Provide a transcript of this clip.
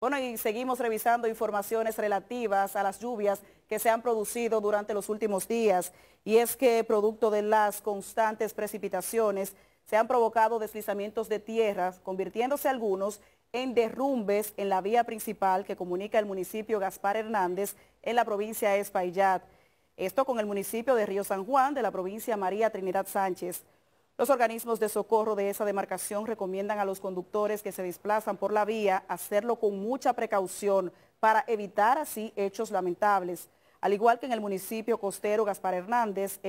Bueno, y seguimos revisando informaciones relativas a las lluvias que se han producido durante los últimos días. Y es que producto de las constantes precipitaciones se han provocado deslizamientos de tierra, convirtiéndose algunos en derrumbes en la vía principal que comunica el municipio Gaspar Hernández en la provincia de Espaillat. Esto con el municipio de Río San Juan de la provincia María Trinidad Sánchez. Los organismos de socorro de esa demarcación recomiendan a los conductores que se desplazan por la vía hacerlo con mucha precaución para evitar así hechos lamentables. Al igual que en el municipio costero Gaspar Hernández,